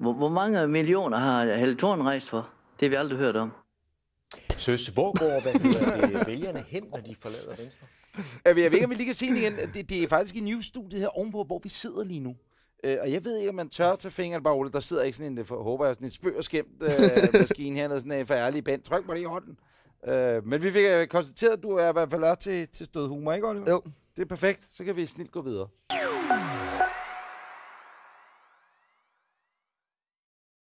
Hvor, hvor mange millioner har Helle Thorn rejst for? Det har vi aldrig hørt om. Søs, hvor går hvad hedder det, vælgerne hen, når de forlader Venstre? Øh, jeg ved ikke, om vi lige kan se det igen. Det, det er faktisk i News-studiet her ovenpå, hvor vi sidder lige nu. Uh, og jeg ved ikke, om man tør tage fingeren bare, Ole. Der sidder ikke sådan en, for, håber jeg, sådan en spøg og skæmt uh, øh, maskine hernede, sådan en for band. Tryk mig lige i hånden. Uh, men vi fik uh, konstateret, at du er i hvert fald til, til stød humor, ikke Oliver? Jo. Det er perfekt. Så kan vi snilt gå videre.